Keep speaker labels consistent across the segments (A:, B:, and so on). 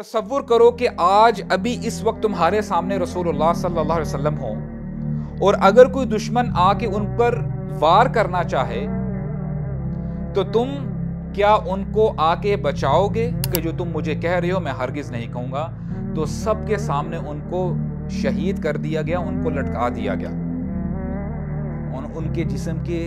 A: तस्वुर करो कि आज अभी इस वक्त तुम्हारे सामने रसूलुल्लाह सल्लल्लाहु अलैहि वसल्लम हो और अगर कोई दुश्मन आके उन पर वार करना चाहे तो तुम क्या उनको आके बचाओगे कि जो तुम मुझे कह रहे हो मैं हरगिज़ नहीं कहूंगा तो सबके सामने उनको शहीद कर दिया गया उनको लटका दिया गया उन, उनके जिसम के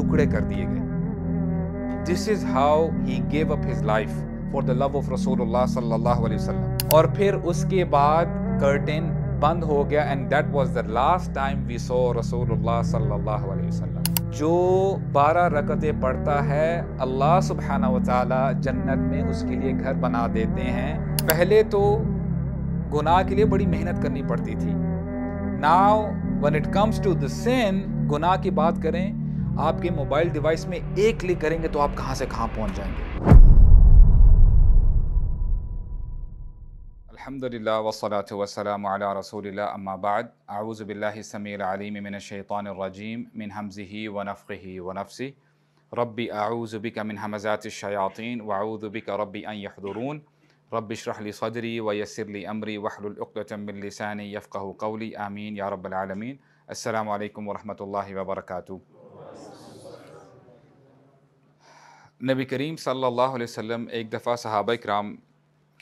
A: टुकड़े कर दिए गए this is how he gave up his life for the love of रसूलुल्लाह सल्लल्लाहु अलैहि वसल्लम और फिर उसके बाद कर्टेन बंद हो गया and that was the last time we saw रसूलुल्लाह सल्लल्लाहु अलैहि वसल्लम जो बारह रकतें पढ़ता है अल्लाह सुबहाना वाली जन्नत में उसके लिए घर बना देते हैं पहले तो गुनाह के लिए बड़ी मेहनत करनी पड़ती थी now when it comes to दिन गुनाह की बात करें आपके मोबाइल डिवाइस में एक क्लिक करेंगे तो आप कहाँ से कहाँ पहुँच जाएंगे الحمد لله والصلاة والسلام على رسول الله أما بعد أعوذ بالله السميع العليم من الشيطان الرجيم من همزه ونفخه ونفسه ربي أعوذ بك من همزات الشياطين وأعوذ بك ربي أن يحضرون ربي اشرح لي صدري ويسر لي أمري واحلل عقدة من لساني يفقه قولي آمين يا رب العالمين السلام عليكم ورحمة الله وبركاته نبی کریم صلی اللہ علیہ وسلم ایک دفعہ صحابہ کرام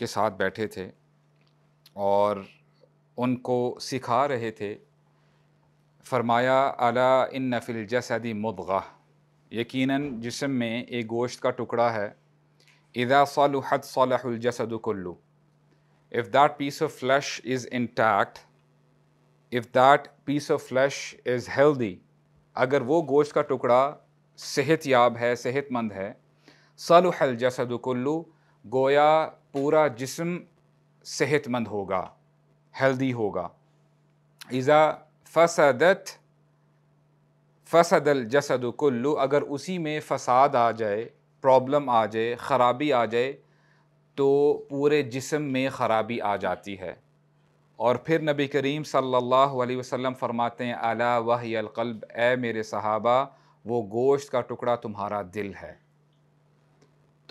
A: کے ساتھ بیٹھے تھے और उनको सिखा रहे थे फरमाया अला इन नफिल जसदी मुदगा यकीनन जिसम में एक गोश्त का टुकड़ा है इदा सलहत if that piece of flesh is intact if that piece of flesh is healthy अगर वो गोश्त का टुकड़ा सेहत याब है सेहतमंद है सलहल जसदुल्लू गोया पूरा जिसम सेहतमंद होगा हेल्दी होगा इज़ा फसदत फसदल जसद कुल्लू अगर उसी में फसाद आ जाए प्रॉब्लम आ जाए ख़राबी आ जाए तो पूरे जिसम में ख़राबी आ जाती है और फिर नबी करीम सल्लल्लाहु अलैहि वसल्लम फरमाते हैं अला वही कल्ब ए मेरे सहाबा वो गोश्त का टुकड़ा तुम्हारा दिल है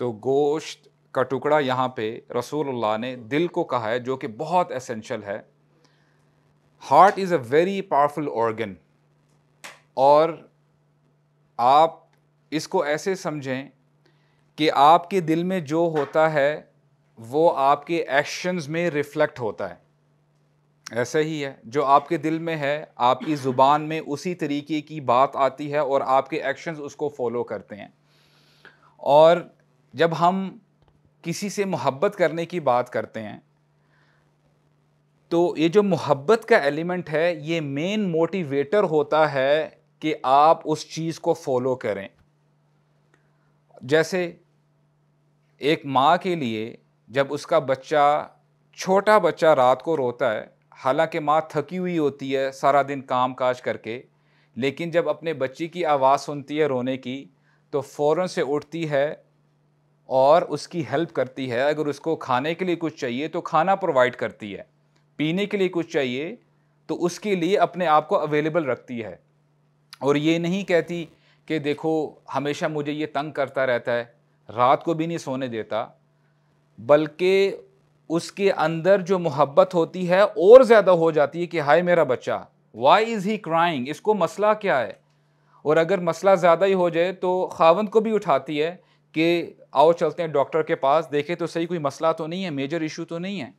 A: तो गोश्त का टुकड़ा यहाँ पे रसूलुल्लाह ने दिल को कहा है जो कि बहुत एसेंशियल है heart is a very powerful organ और आप इसको ऐसे समझें कि आपके दिल में जो होता है वो आपके एक्शंस में रिफ्लेक्ट होता है ऐसा ही है जो आपके दिल में है आपकी ज़ुबान में उसी तरीके की बात आती है और आपके एक्शंस उसको फॉलो करते हैं और जब हम किसी से मोहब्बत करने की बात करते हैं तो ये जो मोहब्बत का एलिमेंट है ये मेन मोटिवेटर होता है कि आप उस चीज़ को फॉलो करें जैसे एक माँ के लिए जब उसका बच्चा छोटा बच्चा रात को रोता है हालांकि माँ थकी हुई होती है सारा दिन काम काज करके लेकिन जब अपने बच्चे की आवाज़ सुनती है रोने की तो फ़ौर से उठती है और उसकी हेल्प करती है अगर उसको खाने के लिए कुछ चाहिए तो खाना प्रोवाइड करती है पीने के लिए कुछ चाहिए तो उसके लिए अपने आप को अवेलेबल रखती है और ये नहीं कहती कि देखो हमेशा मुझे ये तंग करता रहता है रात को भी नहीं सोने देता बल्कि उसके अंदर जो मोहब्बत होती है और ज़्यादा हो जाती है कि हाय मेरा बच्चा वाई इज़ ही क्राइंग इसको मसला क्या है और अगर मसला ज़्यादा ही हो जाए तो खावंद को भी उठाती है कि आओ चलते हैं डॉक्टर के पास देखें तो सही कोई मसला तो नहीं है मेजर इशू तो नहीं है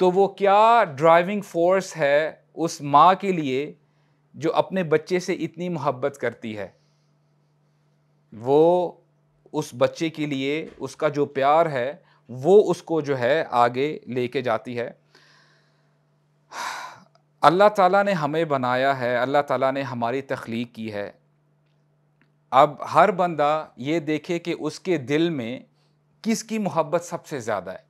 A: तो वो क्या ड्राइविंग फोर्स है उस माँ के लिए जो अपने बच्चे से इतनी मोहब्बत करती है वो उस बच्चे के लिए उसका जो प्यार है वो उसको जो है आगे लेके जाती है अल्लाह ताला ने हमें बनाया है अल्लाह ताला ने हमारी तख्लीक की है अब हर बंदा ये देखे कि उसके दिल में किसकी मोहब्बत सबसे ज़्यादा है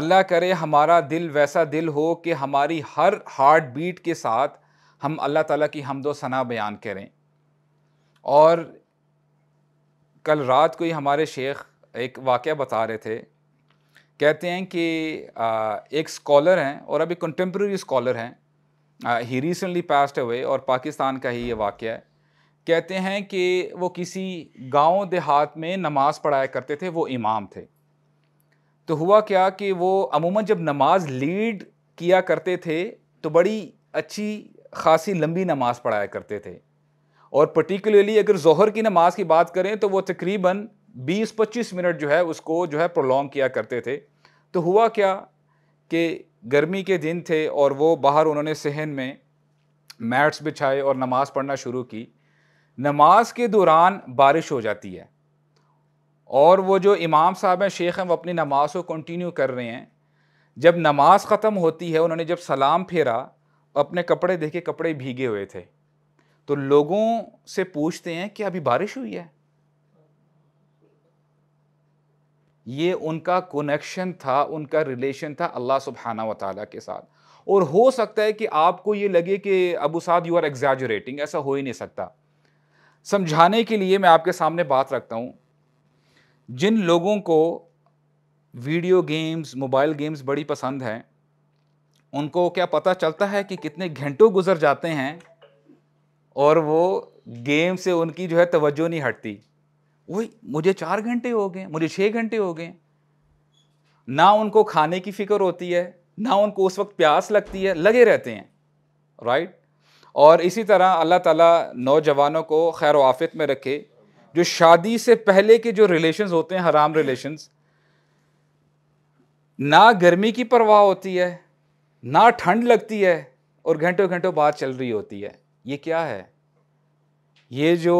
A: अल्लाह करे हमारा दिल वैसा दिल हो कि हमारी हर हार्ट बीट के साथ हम अल्लाह ताला की हमदो सना बयान करें और कल रात को ही हमारे शेख एक वाक़ बता रहे थे कहते हैं कि एक स्कॉलर हैं और अभी कंटेम्प्रेरी स्कॉलर हैं ही रिसेंटली पास्ट हुए और पाकिस्तान का ही ये वाक़ है कहते हैं कि वो किसी गांव देहात में नमाज़ पढ़ाया करते थे वो इमाम थे तो हुआ क्या कि वो अमूमन जब नमाज लीड किया करते थे तो बड़ी अच्छी खासी लंबी नमाज़ पढ़ाया करते थे और पर्टिकुलरली अगर जहर की नमाज़ की बात करें तो वो तकरीबन 20-25 मिनट जो है उसको जो है प्रोलॉन्ग किया करते थे तो हुआ क्या कि गर्मी के दिन थे और वो बाहर उन्होंने सहन में मैट्स बिछाए और नमाज़ पढ़ना शुरू की नमाज के दौरान बारिश हो जाती है और वो जो इमाम साहब हैं शेख हैं वो अपनी नमाज को कंटिन्यू कर रहे हैं जब नमाज ख़त्म होती है उन्होंने जब सलाम फेरा अपने कपड़े देखे कपड़े भीगे हुए थे तो लोगों से पूछते हैं कि अभी बारिश हुई है ये उनका कनेक्शन था उनका रिलेशन था अल्लाह सुबहाना वाली के साथ और हो सकता है कि आपको ये लगे कि Abu Saad you are exaggerating ऐसा हो ही नहीं सकता समझाने के लिए मैं आपके सामने बात रखता हूँ जिन लोगों को वीडियो गेम्स मोबाइल गेम्स बड़ी पसंद हैं उनको क्या पता चलता है कि कितने घंटों गुजर जाते हैं और वो गेम से उनकी जो है तवज्जो नहीं हटती वही मुझे चार घंटे हो गए मुझे छः घंटे हो गए ना उनको खाने की फ़िक्र होती है ना उनको उस वक्त प्यास लगती है लगे रहते हैं राइट और इसी तरह अल्लाह ताला नौजवानों को खैर आफियत में रखे जो शादी से पहले के जो रिलेशंस होते हैं हराम रिलेशंस ना गर्मी की परवाह होती है ना ठंड लगती है और घंटों घंटों बात चल रही होती है ये क्या है ये जो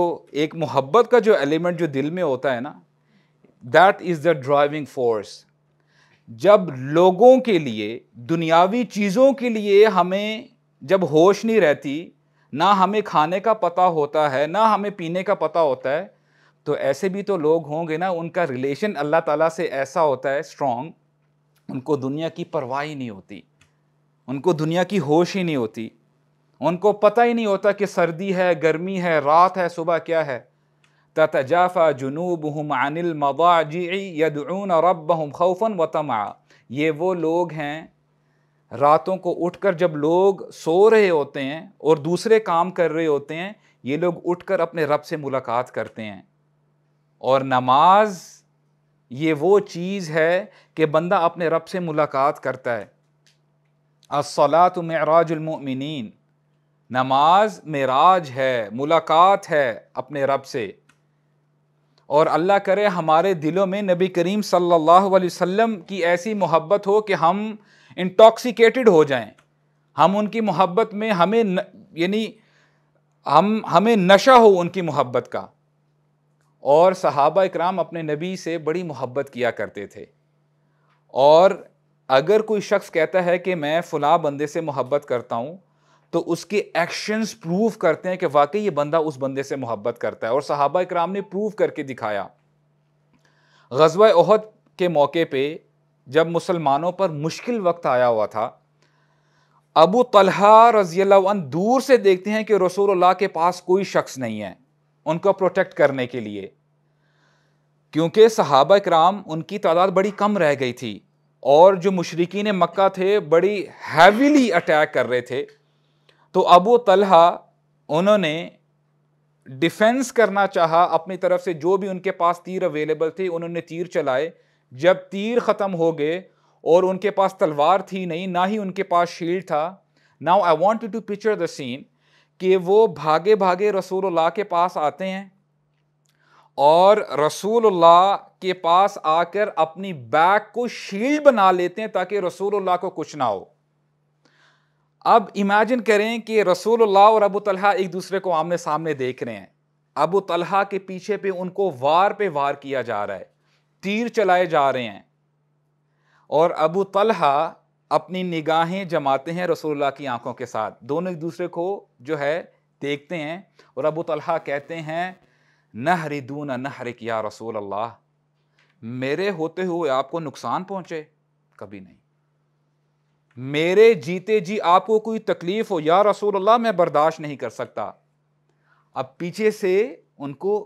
A: एक मोहब्बत का जो एलिमेंट जो दिल में होता है ना that is the driving force जब लोगों के लिए दुनियावी चीज़ों के लिए हमें जब होश नहीं रहती ना हमें खाने का पता होता है ना हमें पीने का पता होता है तो ऐसे भी तो लोग होंगे ना उनका रिलेशन अल्लाह ताला से ऐसा होता है स्ट्रॉन्ग उनको दुनिया की परवाह ही नहीं होती उनको दुनिया की होश ही नहीं होती उनको पता ही नहीं होता कि सर्दी है गर्मी है रात है सुबह क्या है तजाफ़ा जुनूब हम अनिल मबाजी यदून अब हम खौफन व तमा ये वो लोग हैं रातों को उठकर जब लोग सो रहे होते हैं और दूसरे काम कर रहे होते हैं ये लोग उठकर अपने रब से मुलाकात करते हैं और नमाज ये वो चीज़ है कि बंदा अपने रब से मुलाकात करता है असलात मराजमिन नमाज मराज है मुलाकात है अपने रब से और अल्लाह करे हमारे दिलों में नबी करीम सल्लल्लाहु अलैहि वसल्लम की ऐसी मोहब्बत हो कि हम इंटॉक्सिकेटेड हो जाएं हम उनकी मोहब्बत में हमें यानी हम हमें नशा हो उनकी मोहब्बत का और सहाबा इकराम अपने नबी से बड़ी मोहब्बत किया करते थे और अगर कोई शख्स कहता है कि मैं फ़लाँ बंदे से मोहब्बत करता हूँ तो उसके एक्शंस प्रूव करते हैं कि वाकई ये बंदा उस बंदे से मोहब्बत करता है और सहाबा इकराम ने प्रूव करके दिखाया गजवा ओहद के मौके पे जब मुसलमानों पर मुश्किल वक्त आया हुआ था अबू तलहा रजी दूर से देखते हैं कि रसूलुल्लाह के पास कोई शख्स नहीं है उनको प्रोटेक्ट करने के लिए क्योंकि सहाबा कराम उनकी तादाद बड़ी कम रह गई थी और जो ने मक्का थे बड़ी हैवीली अटैक कर रहे थे तो अबू तलहा उन्होंने डिफेंस करना चाहा अपनी तरफ से जो भी उनके पास तीर अवेलेबल थे उन्होंने तीर चलाए जब तीर ख़त्म हो गए और उनके पास तलवार थी नहीं ना ही उनके पास शील्ड था now I want to to picture the scene कि वो भागे भागे रसूलुल्लाह के पास आते हैं और रसूलुल्लाह के पास आकर अपनी बैक को शील्ड बना लेते हैं ताकि रसूलुल्लाह को कुछ ना हो अब इमेजिन करें कि रसूलुल्लाह और अबू तलहा एक दूसरे को आमने सामने देख रहे हैं अबू तलहा के पीछे पे उनको वार पे वार किया जा रहा है तीर चलाए जा रहे हैं और अबू तलहा अपनी निगाहें जमाते हैं रसूलुल्लाह की आंखों के साथ दोनों एक दूसरे को जो है देखते हैं और अबू तलहा कहते हैं न नहरिक या रसूल अल्लाह मेरे होते हुए आपको नुकसान पहुंचे कभी नहीं मेरे जीते जी आपको कोई तकलीफ़ हो या रसूल अल्लाह मैं बर्दाश्त नहीं कर सकता अब पीछे से उनको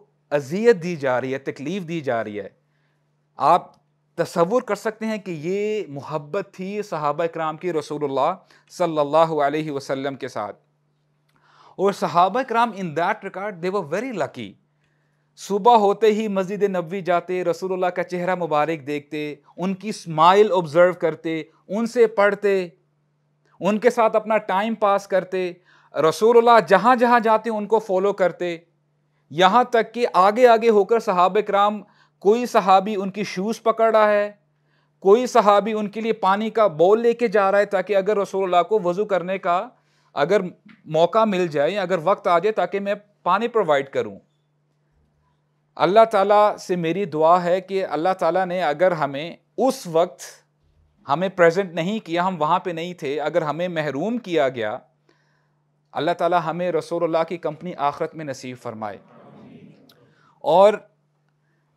A: अजियत दी जा रही है तकलीफ़ दी जा रही है आप तस्वुर कर सकते हैं कि ये मोहब्बत थी सहाबा कराम की रसूलुल्लाह सल्लल्लाहु अलैहि वसल्लम के साथ और सहाबा कराम in that record they were very lucky सुबह होते ही मस्जिद नबी जाते रसूलुल्लाह का चेहरा मुबारक देखते उनकी स्माइल ऑब्ज़र्व करते उनसे पढ़ते उनके साथ अपना टाइम पास करते रसूलुल्लाह जहाँ जहाँ जाते उनको फॉलो करते यहाँ तक कि आगे आगे होकर सहाब कराम कोई सहाबी उनकी शूज़ पकड़ रहा है कोई सहाबी उनके लिए पानी का बोल लेके जा रहा है ताकि अगर रसोल्ला को वज़ू करने का अगर मौका मिल जाए अगर वक्त आ जाए ताकि मैं पानी प्रोवाइड करूँ अल्लाह ताला से मेरी दुआ है कि अल्लाह ताला ने अगर हमें उस वक्त हमें प्रेजेंट नहीं किया हम वहाँ पे नहीं थे अगर हमें महरूम किया गया अल्लाह ताला हमें रसोल्ला की कंपनी आखरत में नसीब फरमाए और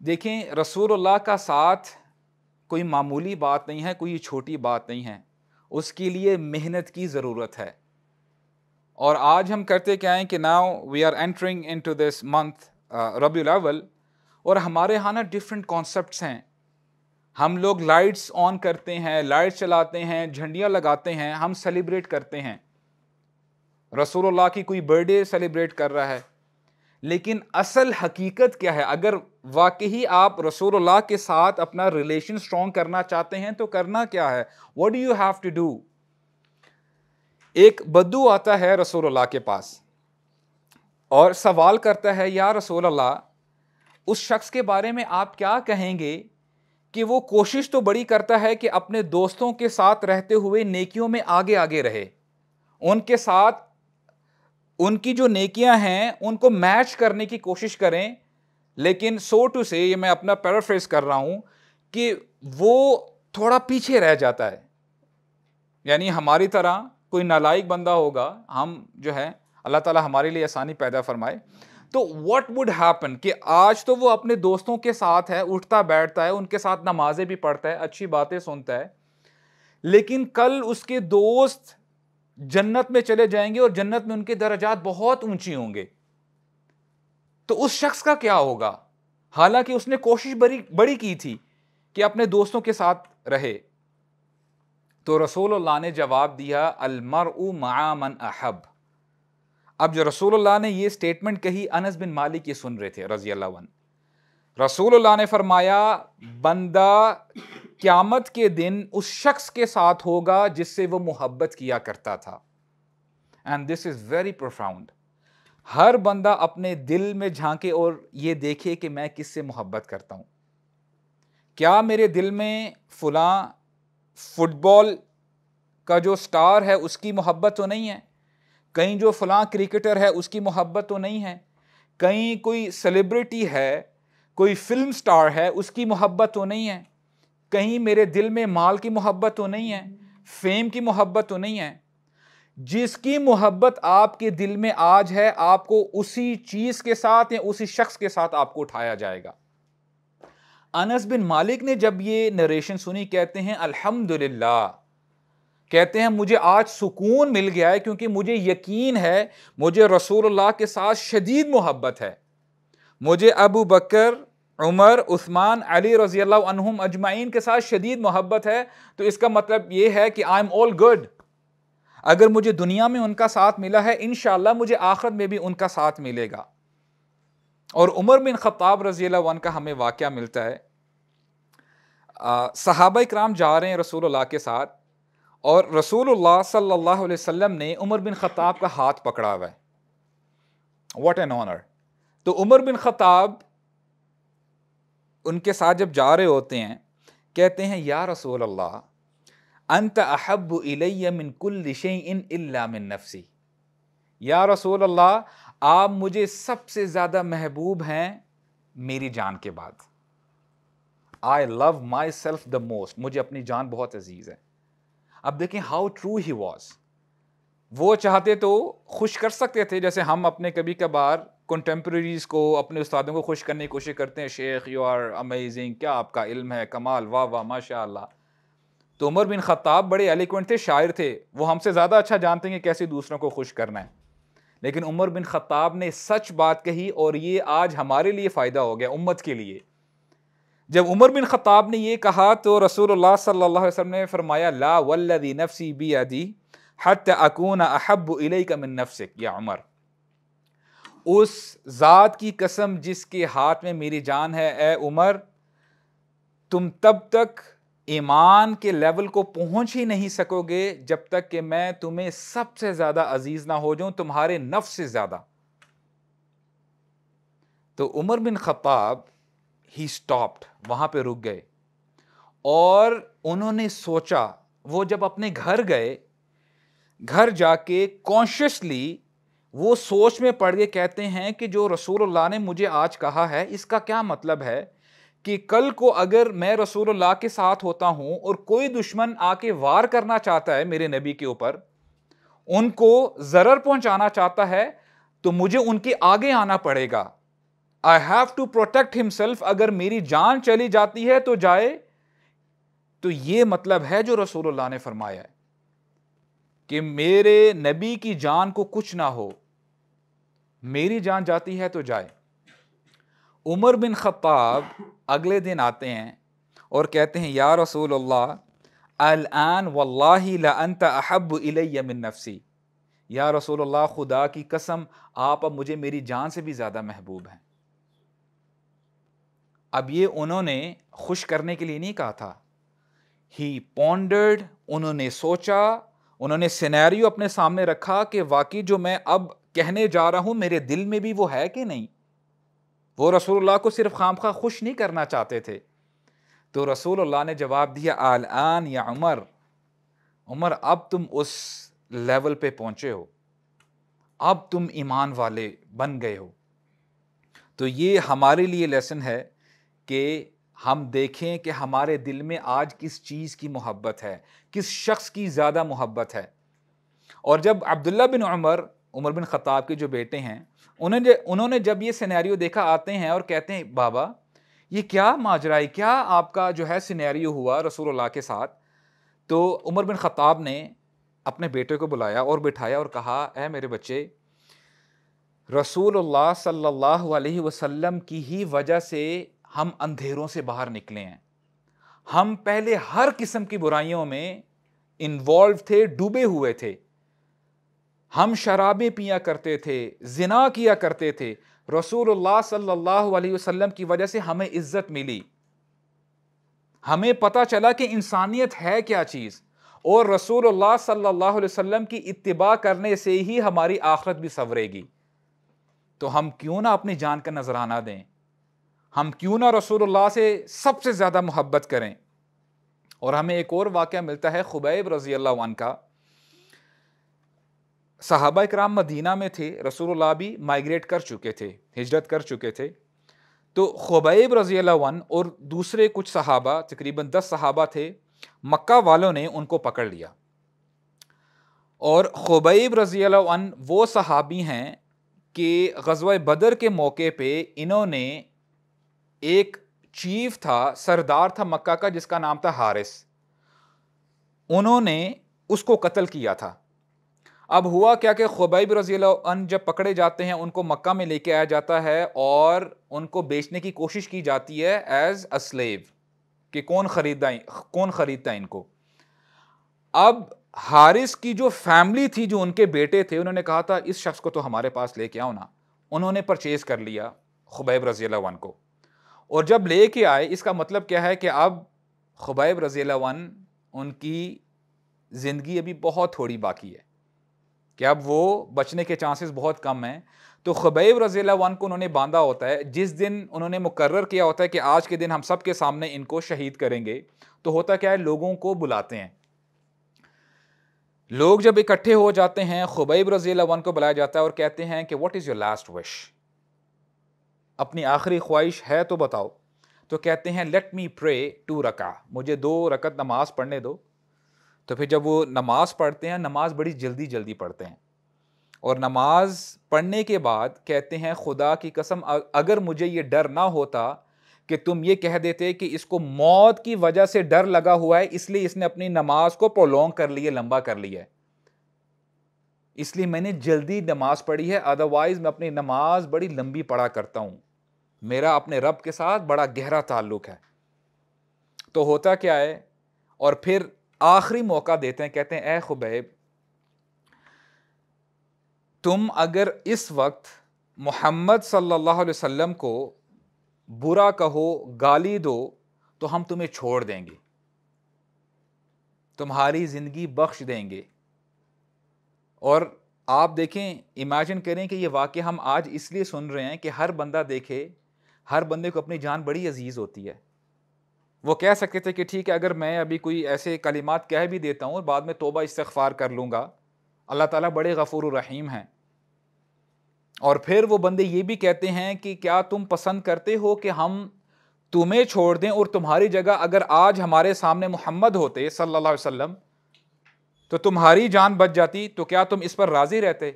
A: देखें रसूलुल्लाह का साथ कोई मामूली बात नहीं है कोई छोटी बात नहीं है उसके लिए मेहनत की ज़रूरत है और आज हम करते क्या हैं कि now we are entering into this month रबी अवल और हमारे यहाँ ना डिफरेंट कॉन्सेप्ट हैं हम लोग लाइट्स ऑन करते हैं लाइट्स चलाते हैं झंडियाँ लगाते हैं हम सेलिब्रेट करते हैं रसूलुल्लाह की कोई बर्थडे सेलिब्रेट कर रहा है लेकिन असल हकीकत क्या है अगर वाकई आप रसूलुल्लाह के साथ अपना रिलेशन स्ट्रॉन्ग करना चाहते हैं तो करना क्या है what do you have to do एक बद्दू आता है रसूलुल्लाह के पास और सवाल करता है या रसूलुल्लाह उस शख्स के बारे में आप क्या कहेंगे कि वो कोशिश तो बड़ी करता है कि अपने दोस्तों के साथ रहते हुए नेकियों में आगे आगे रहे उनके साथ उनकी जो नेकियां हैं उनको मैच करने की कोशिश करें लेकिन सो टू से ये मैं अपना पैराफ्रेज कर रहा हूँ कि वो थोड़ा पीछे रह जाता है यानी हमारी तरह कोई नालायक बंदा होगा हम जो है अल्लाह ताला हमारे लिए आसानी पैदा फरमाए तो व्हाट वुड हैपन कि आज तो वो अपने दोस्तों के साथ है उठता बैठता है उनके साथ नमाजें भी पढ़ता है अच्छी बातें सुनता है लेकिन कल उसके दोस्त जन्नत में चले जाएंगे और जन्नत में उनके दर्जात बहुत ऊंची होंगे तो उस शख्स का क्या होगा हालांकि उसने कोशिश बड़ी बड़ी की थी कि अपने दोस्तों के साथ रहे तो रसूलुल्लाह ने जवाब दिया अलमर मन अहब अब जो रसूलुल्लाह ने ये स्टेटमेंट कही अनस बिन मालिक ये सुन रहे थे रजी अल्लाह रसूलुल्लाह ने फरमाया बंदा क़्यामत के दिन उस शख्स के साथ होगा जिससे वो मोहब्बत किया करता था and this is very profound हर बंदा अपने दिल में झांके और ये देखे कि मैं किससे मोहब्बत करता हूँ क्या मेरे दिल में फलां फुटबॉल का जो स्टार है उसकी मोहब्बत तो नहीं है कहीं जो फलां क्रिकेटर है उसकी मोहब्बत तो नहीं है कहीं कोई सेलिब्रिटी है कोई फिल्म स्टार है उसकी मोहब्बत तो नहीं है कहीं मेरे दिल में माल की मोहब्बत तो नहीं है फेम की मोहब्बत तो नहीं है जिसकी मोहब्बत आपके दिल में आज है आपको उसी चीज के साथ या उसी शख्स के साथ आपको उठाया जाएगा अनस बिन मालिक ने जब ये नरेशन सुनी कहते हैं अल्हम्दुलिल्लाह कहते हैं मुझे आज सुकून मिल गया है क्योंकि मुझे यकीन है मुझे रसूलुल्लाह के साथ शदीद मोहब्बत है मुझे अबू बकर उमर उस्मान अली रजी अल्लाह अजमाइन के साथ शदीद मोहब्बत है तो इसका मतलब ये है कि आई एम ऑल गुड अगर मुझे दुनिया में उनका साथ मिला है इन मुझे आखिरत में भी उनका साथ मिलेगा और उमर बिन ख़त्ताब रज़ी वन का हमें वाक़ मिलता है सहाब कराम जा रहे हैं रसूलुल्लाह के साथ और रसूलुल्लाह सल्लल्लाहु अलैहि वसल्लम ने उमर बिन ख़त्ताब का हाथ पकड़ा हुआ है वॉट एन ऑनर तो उमर बिन ख़त्ताब उनके साथ जब जा रहे होते हैं कहते हैं या रसूल अल्लाह अंत अहब मिन कुल इन नफसी या रसूल अल्लाह आप मुझे सबसे ज़्यादा महबूब हैं मेरी जान के बाद I love myself the most मुझे अपनी जान बहुत अजीज़ है अब देखें हाउ ट्रू ही वॉज वो चाहते तो खुश कर सकते थे जैसे हम अपने कभी कभार कंटेम्प्रेरीज़ को अपने उस्तादों को खुश करने की कोशिश करते हैं शेख यू आर अमेजिंग क्या आपका इल्म है कमाल वाह वाह माशा तो उमर बिन ख़त्ताब बड़े एलिक्वेंट थे शायर थे वो हमसे ज़्यादा अच्छा जानते हैं कि कैसे दूसरों को खुश करना है लेकिन उमर बिन ख़त्ताब ने सच बात कही और ये आज हमारे लिए फ़ायदा हो गया उम्मत के लिए जब उमर बिन ख़त्ताब ने ये कहा तो रसूल सल्लल्लाहु ने फरमाया ला वल्लदी नफसी बी अदी हत अकून अहब का मिन नफसिक या उमर उस ज़ात की कसम जिसके हाथ में मेरी जान है ए उमर तुम तब तक ईमान के लेवल को पहुंच ही नहीं सकोगे जब तक कि मैं तुम्हें सबसे ज़्यादा अजीज़ ना हो जाऊं तुम्हारे नफ से ज़्यादा तो उमर बिन खताब ही स्टॉप्ड वहां पे रुक गए और उन्होंने सोचा वो जब अपने घर गए घर जाके कॉन्शियसली वो सोच में पड़ गए कहते हैं कि जो रसूलुल्लाह ने मुझे आज कहा है इसका क्या मतलब है कि कल को अगर मैं रसूलुल्लाह के साथ होता हूं और कोई दुश्मन आके वार करना चाहता है मेरे नबी के ऊपर उनको ज़रर पहुंचाना चाहता है तो मुझे उनके आगे आना पड़ेगा I have to protect himself अगर मेरी जान चली जाती है तो जाए तो ये मतलब है जो रसूलुल्लाह ने फरमाया है कि मेरे नबी की जान को कुछ ना हो मेरी जान जाती है तो जाए उमर बिन ख़त्ताब अगले दिन आते हैं और कहते हैं या रसूल अल्लाह अलआन वल्लात अहब मिन नफसी या रसूल अल्लाह खुदा की कसम आप अब मुझे मेरी जान से भी ज़्यादा महबूब हैं अब ये उन्होंने खुश करने के लिए नहीं कहा था ही पॉन्डर्ड उन्होंने सोचा उन्होंने सिनेरियो अपने सामने रखा कि वाकई जो मैं अब कहने जा रहा हूँ मेरे दिल में भी वो है कि नहीं वो रसूलुल्लाह को सिर्फ खाम खा खुश नहीं करना चाहते थे तो रसूलुल्लाह ने जवाब दिया आल आन या उमर उमर अब तुम उस लेवल पे पहुँचे हो अब तुम ईमान वाले बन गए हो तो ये हमारे लिए लेसन है कि हम देखें कि हमारे दिल में आज किस चीज़ की मोहब्बत है किस शख्स की ज़्यादा मोहब्बत है और जब अब्दुल्ला बिन उमर उमर बिन ख़ाब के जो बेटे हैं उन्होंने उन्होंने जब ये सिनेरियो देखा आते हैं और कहते हैं बाबा ये क्या माजरा है क्या आपका जो है सिनेरियो हुआ रसूलुल्लाह के साथ तो उमर बिन ख़ताब ने अपने बेटे को बुलाया और बिठाया और कहा ऐ मेरे बच्चे रसूलुल्लाह सल्लल्लाहु अलैहि वसल्लम की ही वजह से हम अंधेरों से बाहर निकले हैं हम पहले हर किस्म की बुराइयों में इन्वॉल्व थे डूबे हुए थे हम शराबें पिया करते थे जिना किया करते थे रसूलुल्लाह सल्लल्लाहु अलैहि वसल्लम की वजह से हमें इज्जत मिली हमें पता चला कि इंसानियत है क्या चीज़ और रसूलुल्लाह सल्लल्लाहु अलैहि वसल्लम की इत्तिबा करने से ही हमारी आखरत भी संवरेगी तो हम क्यों ना अपनी जान का नजराना दें हम क्यों ना रसूलुल्लाह से सबसे ज़्यादा मोहब्बत करें और हमें एक और वाक़ मिलता है खुबैब रज़ी अल्लाह का सहाबा कराम मदीना में थे रसूल भी माइग्रेट कर चुके थे हिजरत कर चुके थे तो खुबैब रज़ी वन और दूसरे कुछ सहाबा तकरीबन दस सहाबा थे मक्का वालों ने उनको पकड़ लिया और खुबैब रज़ी वन वो सहाबी हैं कि गजव बदर के मौके पे इन्होंने एक चीफ था सरदार था मक्का का जिसका नाम था हारिस उन्होंने उसको कत्ल किया था अब हुआ क्या कि खुबैब रजी अन जब पकड़े जाते हैं उनको मक्का में लेके आया जाता है और उनको बेचने की कोशिश की जाती है एज अ स्लेव कि कौन खरीदा कौन ख़रीदता इनको अब हारिस की जो फैमिली थी जो उनके बेटे थे उन्होंने कहा था इस शख्स को तो हमारे पास लेके आओ ना उन्होंने परचेज़ कर लिया खुबैब रजी वन को और जब ले के आए इसका मतलब क्या है कि अब खुबैब रजी वन उनकी ज़िंदगी अभी बहुत थोड़ी बाकी है कि अब वो बचने के चांसेस बहुत कम हैं तो खुबैब रजीला वन को उन्होंने बांधा होता है जिस दिन उन्होंने मुकर किया होता है कि आज के दिन हम सब के सामने इनको शहीद करेंगे तो होता क्या है लोगों को बुलाते हैं लोग जब इकट्ठे हो जाते हैं खुबैब रजीला वन को बुलाया जाता है और कहते हैं कि what is your last wish अपनी आखिरी ख्वाहिश है तो बताओ तो कहते हैं लेट मी प्रे टू रका मुझे दो रकत नमाज पढ़ने दो तो फिर जब वो नमाज़ पढ़ते हैं नमाज़ बड़ी जल्दी जल्दी पढ़ते हैं और नमाज पढ़ने के बाद कहते हैं खुदा की कसम अगर मुझे ये डर ना होता कि तुम ये कह देते कि इसको मौत की वजह से डर लगा हुआ है इसलिए इसने अपनी नमाज को प्रोलोंग कर लिया लंबा कर लिया है इसलिए मैंने जल्दी नमाज पढ़ी है अदरवाइज मैं अपनी नमाज बड़ी लंबी पढ़ा करता हूँ मेरा अपने रब के साथ बड़ा गहरा ताल्लुक है तो होता क्या है और फिर आखिरी मौका देते हैं कहते हैं ए खुबैब तुम अगर इस वक्त मोहम्मद सल्लल्लाहु अलैहि वसल्लम को बुरा कहो गाली दो तो हम तुम्हें छोड़ देंगे तुम्हारी ज़िंदगी बख्श देंगे और आप देखें इमेजिन करें कि ये वाक्य हम आज इसलिए सुन रहे हैं कि हर बंदा देखे हर बंदे को अपनी जान बड़ी अजीज़ होती है वो कह सकते थे कि ठीक है अगर मैं अभी कोई ऐसे कलिमात कह भी देता हूँ और बाद में तोबा इस्तफ़ार कर लूँगा अल्लाह ताला बड़े गफ़ूर रहीम हैं और फिर वो बंदे ये भी कहते हैं कि क्या तुम पसंद करते हो कि हम तुम्हें छोड़ दें और तुम्हारी जगह अगर आज हमारे सामने मोहम्मद होते सल्लल्लाहु अलैहि वसल्लम तो तुम्हारी जान बच जाती तो क्या तुम इस पर राज़ी रहते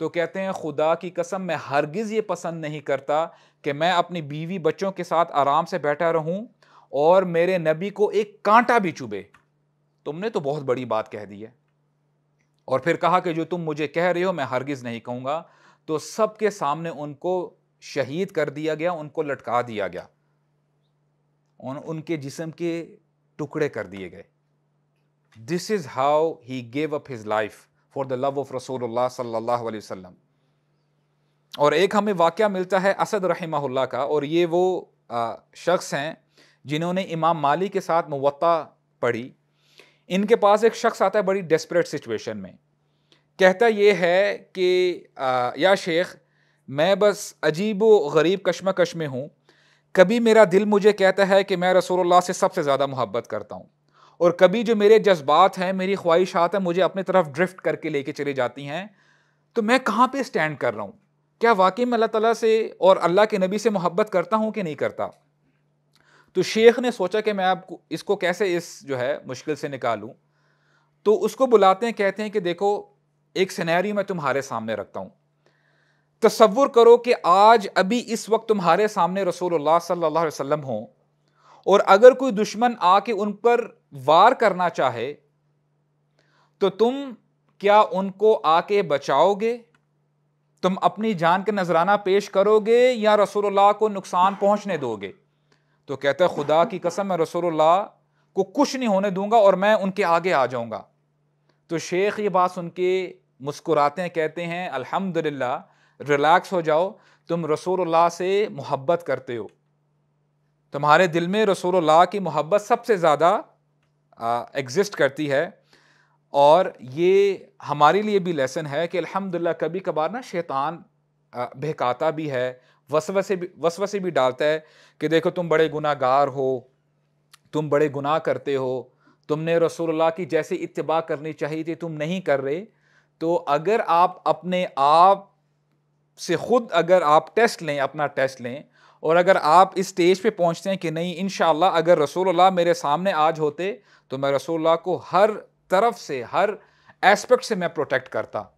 A: तो कहते हैं खुदा की कसम मैं हरगिज़ ये पसंद नहीं करता कि मैं अपनी बीवी बच्चों के साथ आराम से बैठा रहूं और मेरे नबी को एक कांटा भी चुभे तुमने तो बहुत बड़ी बात कह दी है और फिर कहा कि जो तुम मुझे कह रहे हो मैं हरगिज़ नहीं कहूँगा तो सबके सामने उनको शहीद कर दिया गया उनको लटका दिया गया उन उनके जिसम के टुकड़े कर दिए गए this is how he gave up his life for the love of रसूल सल्ला अलैहि और एक हमें वाक़ मिलता है असद रहमा का और ये वो शख्स हैं जिन्होंने इमाम माली के साथ मुवत्ता पढ़ी इनके पास एक शख्स आता है बड़ी डेस्परेट सिचुएशन में कहता ये है कि आ, या शेख मैं बस अजीब व गरीब कश में हूँ कभी मेरा दिल मुझे कहता है कि मैं रसोल्ला से सबसे ज़्यादा मोहब्बत करता हूँ और कभी जो मेरे जज्बात हैं मेरी ख्वाहिशात हैं मुझे अपनी तरफ ड्रिफ्ट करके लेके चली जाती हैं तो मैं कहाँ पे स्टैंड कर रहा हूँ क्या वाकई में अल्लाह तला से और अल्लाह के नबी से मोहब्बत करता हूँ कि नहीं करता तो शेख ने सोचा कि मैं आपको इसको कैसे इस जो है मुश्किल से निकालूं तो उसको बुलाते हैं कहते हैं कि देखो एक सिनेरियो मैं तुम्हारे सामने रखता हूं तस्वुर करो कि आज अभी इस वक्त तुम्हारे सामने रसूलुल्लाह सल्लल्लाहु अलैहि वसल्लम और अगर कोई दुश्मन आके उन पर वार करना चाहे तो तुम क्या उनको आके बचाओगे तुम अपनी जान के नजराना पेश करोगे या रसूलुल्लाह को नुकसान पहुंचने दोगे तो कहता है खुदा की कसम मैं रसोल्ला को कुछ नहीं होने दूंगा और मैं उनके आगे आ जाऊंगा तो शेख ये बात सुन के मुस्कुराते हैं कहते हैं अल्हम्दुलिल्लाह रिलैक्स हो जाओ तुम रसोल्ला से मोहब्बत करते हो तुम्हारे दिल में रसोल्ला की मोहब्बत सबसे ज़्यादा एग्जिस्ट करती है और ये हमारे लिए भी लेसन है कि अल्हम्दुलिल्लाह कभी कभार ना शैतान बहकाता भी है वसवसे भी वसवसे भी डालता है कि देखो तुम बड़े गुनागार हो तुम बड़े गुनाह करते हो तुमने रसूलुल्लाह की जैसे इतबा करनी चाहिए थी तुम नहीं कर रहे तो अगर आप अपने आप से ख़ुद अगर आप टेस्ट लें अपना टेस्ट लें और अगर आप इस स्टेज पे पहुंचते हैं कि नहीं इन अगर रसूलुल्लाह मेरे सामने आज होते तो मैं रसूलुल्लाह को हर तरफ से हर एस्पेक्ट से मैं प्रोटेक्ट करता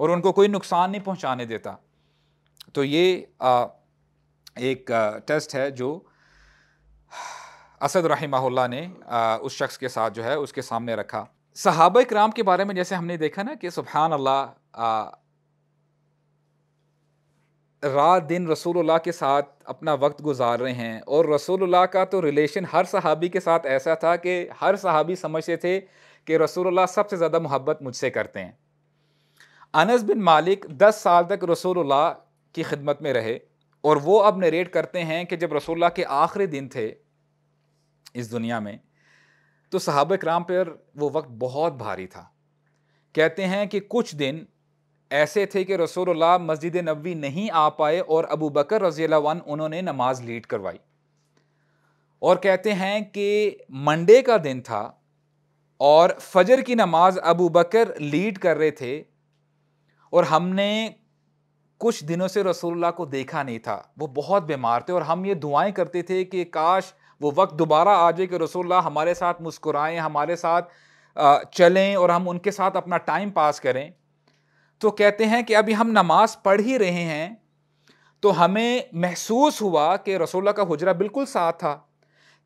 A: और उनको कोई नुकसान नहीं पहुंचाने देता तो ये आ, एक आ, टेस्ट है जो असद रहीमहुल्ला ने आ, उस शख्स के साथ जो है उसके सामने रखा सहाब कराम के बारे में जैसे हमने देखा ना कि सुबहान अल्लाह रात दिन रसूलुल्लाह के साथ अपना वक्त गुजार रहे हैं और रसूलुल्लाह का तो रिलेशन हर सहाबी के साथ ऐसा था कि हर सहाबी समझते थे कि रसूलुल्लाह सबसे ज़्यादा मोहब्बत मुझसे करते हैं अनस बिन मालिक दस साल तक रसूलुल्लाह की खिदमत में रहे और वो अब नरेट करते हैं कि जब रसोल्ला के आखिरी दिन थे इस दुनिया में तो सहाब कराम पर वो वक्त बहुत भारी था कहते हैं कि कुछ दिन ऐसे थे कि रसोल्ला मस्जिद नबी नहीं आ पाए और अबू बकर वन उन्होंने नमाज लीड करवाई और कहते हैं कि मंडे का दिन था और फजर की नमाज अबू बकर लीड कर रहे थे और हमने कुछ दिनों से रसोल्ला को देखा नहीं था वो बहुत बीमार थे और हम ये दुआएं करते थे कि काश वो वक्त दोबारा आ जाए कि रसोल्ला हमारे साथ मुस्कुराएं हमारे साथ चलें और हम उनके साथ अपना टाइम पास करें तो कहते हैं कि अभी हम नमाज पढ़ ही रहे हैं तो हमें महसूस हुआ कि रसोल्ला का हुजरा बिल्कुल साथ था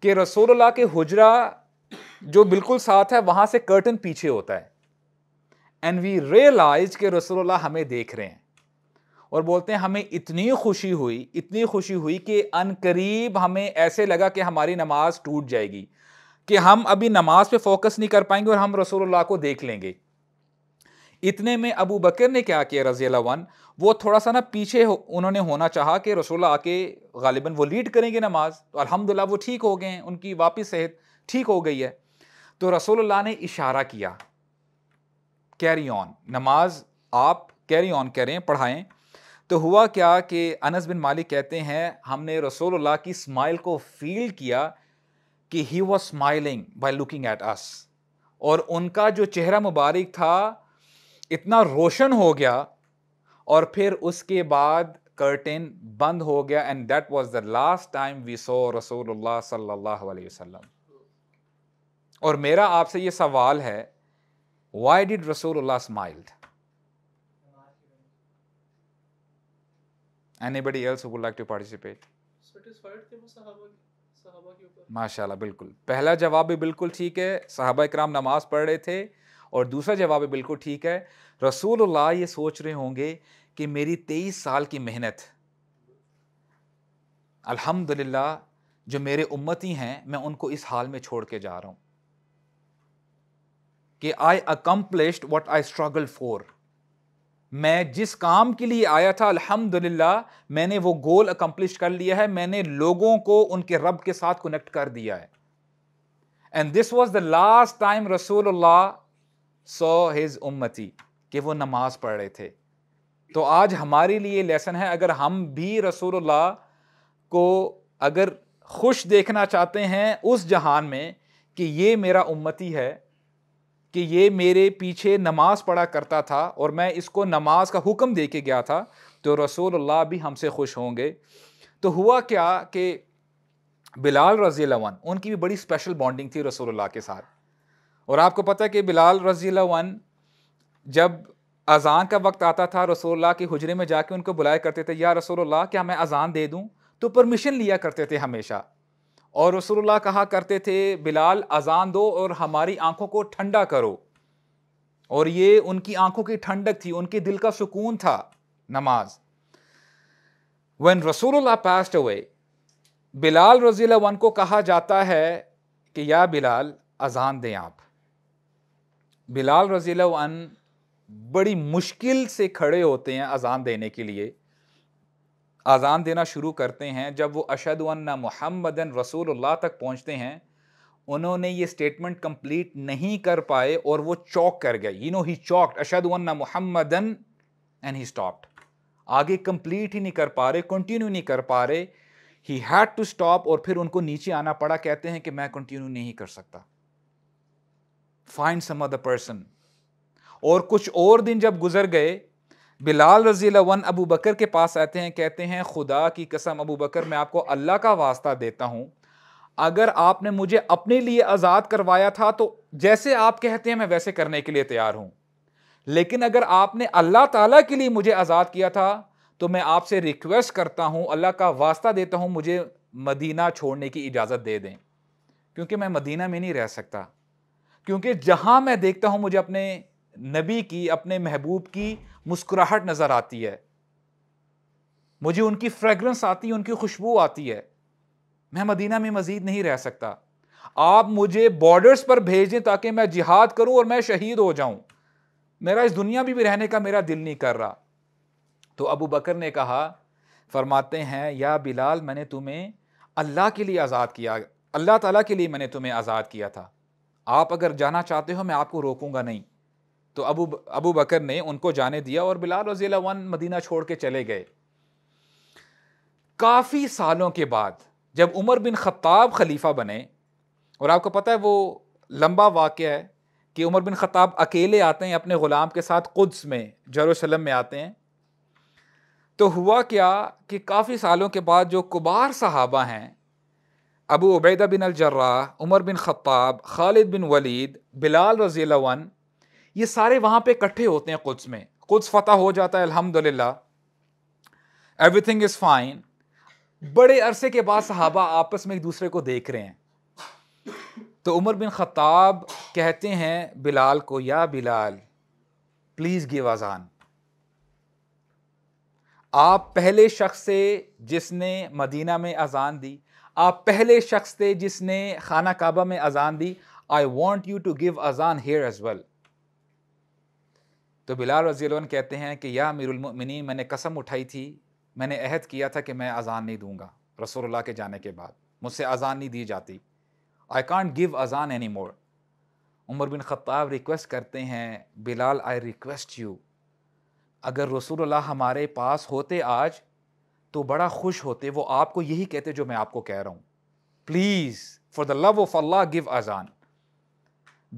A: कि रसोल्ला के हुजरा जो बिल्कुल साथ है वहाँ से कर्टन पीछे होता है एंड वी रियलाइज के रसोल्ला हमें देख रहे हैं और बोलते हैं हमें इतनी खुशी हुई इतनी खुशी हुई कि अनकरीब हमें ऐसे लगा कि हमारी नमाज टूट जाएगी कि हम अभी नमाज पे फोकस नहीं कर पाएंगे और हम रसूलुल्लाह को देख लेंगे इतने में अबू बकर ने क्या किया रजी वन वो थोड़ा सा ना पीछे हो, उन्होंने होना चाहा कि रसोल्ला आके गालिबा वो लीड करेंगे नमाज तो अलहमदिल्ला वो ठीक हो गए हैं उनकी वापस सेहत ठीक हो गई है तो रसोल्ला ने इशारा किया कैरी ऑन नमाज आप कैरी ऑन करें पढ़ाएं तो हुआ क्या कि अनस बिन मालिक कहते हैं हमने रसोल्ला की स्माइल को फील किया कि he was smiling by looking at us और उनका जो चेहरा मुबारक था इतना रोशन हो गया और फिर उसके बाद कर्टेन बंद हो गया and that was the last time we saw रसूलुल्लाह सल्लाम और मेरा आपसे ये सवाल है वाई डिड रसोल्ला smiled anybody else who would like to participate माशाल्लाह बिल्कुल पहला जवाब भी बिल्कुल ठीक है साहबा इकराम नमाज़ पढ़ रहे थे और दूसरा जवाब भी बिल्कुल ठीक है रसूलुल्लाह ये सोच रहे होंगे कि मेरी तेईस साल की मेहनत अल्हम्दुलिल्लाह जो मेरे उम्मती हैं मैं उनको इस हाल में छोड़ के जा रहा हूँ कि I accomplished what I struggle for मैं जिस काम के लिए आया था अल्हम्दुलिल्लाह मैंने वो गोल अकम्पलिश कर लिया है मैंने लोगों को उनके रब के साथ कनेक्ट कर दिया है and this was the last time रसूल सो हिज उम्मती कि वो नमाज पढ़ रहे थे तो आज हमारे लिए लेसन है अगर हम भी रसूल को अगर खुश देखना चाहते हैं उस जहान में कि ये मेरा उम्मती है कि ये मेरे पीछे नमाज पढ़ा करता था और मैं इसको नमाज का हुक्म दे के गया था तो रसोल्ला भी हमसे खुश होंगे तो हुआ क्या कि बिलाल रज़ी लवन उनकी भी बड़ी स्पेशल बॉन्डिंग थी रसूलुल्लाह के साथ और आपको पता है कि बिलाल रज़ी लवन जब अज़ान का वक्त आता था रसूलुल्लाह के हुजरे में जाके उनको बुलाया करते थे या रसूलुल्लाह क्या मैं अज़ान दे दूँ तो परमिशन लिया करते थे हमेशा और रसोल्ला कहा करते थे बिलाल अजान दो और हमारी आंखों को ठंडा करो और ये उनकी आंखों की ठंडक थी उनके दिल का सुकून था नमाज वन रसूलुल्लाह पास्ट अवे बिलाल रजील वन को कहा जाता है कि या बिलाल अजान दें आप बिलाल रजील वन बड़ी मुश्किल से खड़े होते हैं अजान देने के लिए अज़ान देना शुरू करते हैं जब वो अशद वन्ना मोहम्मदन रसूलुल्लाह तक पहुँचते हैं उन्होंने ये स्टेटमेंट कंप्लीट नहीं कर पाए और वो चौक कर गए यू नो ही चौक अशद अन्ना मोहम्मदन एंड ही स्टॉप्ड आगे कंप्लीट ही नहीं कर पा रहे कंटिन्यू नहीं कर पा रहे ही हैड टू स्टॉप और फिर उनको नीचे आना पड़ा कहते हैं कि मैं कंटिन्यू नहीं कर सकता फाइंड सम अदर पर्सन और कुछ और दिन जब गुजर गए बिलाल रजी वन अबू बकर के पास आते हैं कहते हैं खुदा की कसम अबू बकर मैं आपको अल्लाह का वास्ता देता हूँ अगर आपने मुझे अपने लिए आज़ाद करवाया था तो जैसे आप कहते हैं मैं वैसे करने के लिए तैयार हूँ लेकिन अगर आपने अल्लाह ताला के लिए मुझे आज़ाद किया था तो मैं आपसे रिक्वेस्ट करता हूँ अल्लाह का वास्ता देता हूँ मुझे मदीना छोड़ने की इजाज़त दे दें क्योंकि मैं मदीना में नहीं रह सकता क्योंकि जहाँ मैं देखता हूँ मुझे अपने नबी की अपने महबूब की मुस्कुराहट नज़र आती है मुझे उनकी फ्रेगरेंस आती है उनकी खुशबू आती है मैं मदीना में मज़ीद नहीं रह सकता आप मुझे बॉर्डर्स पर भेज दें ताकि मैं जिहाद करूं और मैं शहीद हो जाऊं मेरा इस दुनिया में भी रहने का मेरा दिल नहीं कर रहा तो अबू बकर ने कहा फरमाते हैं या बिलाल मैंने तुम्हें अल्लाह के लिए आज़ाद किया अल्लाह ताला के लिए मैंने तुम्हें आज़ाद किया था आप अगर जाना चाहते हो मैं आपको रोकूंगा नहीं तो अबू अबू बकर ने उनको जाने दिया और बिलाल रजी वन मदीना छोड़ के चले गए काफ़ी सालों के बाद जब उमर बिन खत्ताब खलीफा बने और आपको पता है वो लंबा वाक़ है कि उमर बिन खत्ताब अकेले आते हैं अपने ग़ुलाम के साथ कुद्स में जरूसलम में आते हैं तो हुआ क्या कि काफ़ी सालों के बाद जो कुबार साहबा हैं अबू उबैदा बिन अलजर्रा उमर बिन खत्ताब खालिद बिन वलीद बिलाल रजील वन ये सारे वहां पे इकट्ठे होते हैं कुछ में कुछ फतेह हो जाता है अल्हम्दुलिल्लाह एवरीथिंग इज फाइन बड़े अरसे के बाद सहाबा आपस में एक दूसरे को देख रहे हैं तो उमर बिन ख़ताब कहते हैं बिलाल को या बिलाल प्लीज़ गिव अजान आप पहले शख्स से जिसने मदीना में अजान दी आप पहले शख्स थे जिसने खाना काबा में अजान दी I want you to give अजान हेयर एज वेल तो बिलाल रजी कहते हैं कि या मिनी मैंने कसम उठाई थी मैंने अहद किया था कि मैं अज़ान नहीं दूँगा रसोल्ला के जाने के बाद मुझसे अज़ान नहीं दी जाती आई कॉन्ट गिव अज़ान एनी मोर उमर बिन ख़त्ताब रिक्वेस्ट करते हैं बिलाल आई रिक्वेस्ट यू अगर रसूल हमारे पास होते आज तो बड़ा खुश होते वो आपको यही कहते जो मैं आपको कह रहा हूँ please for the love of अल्लाह गिव अज़ान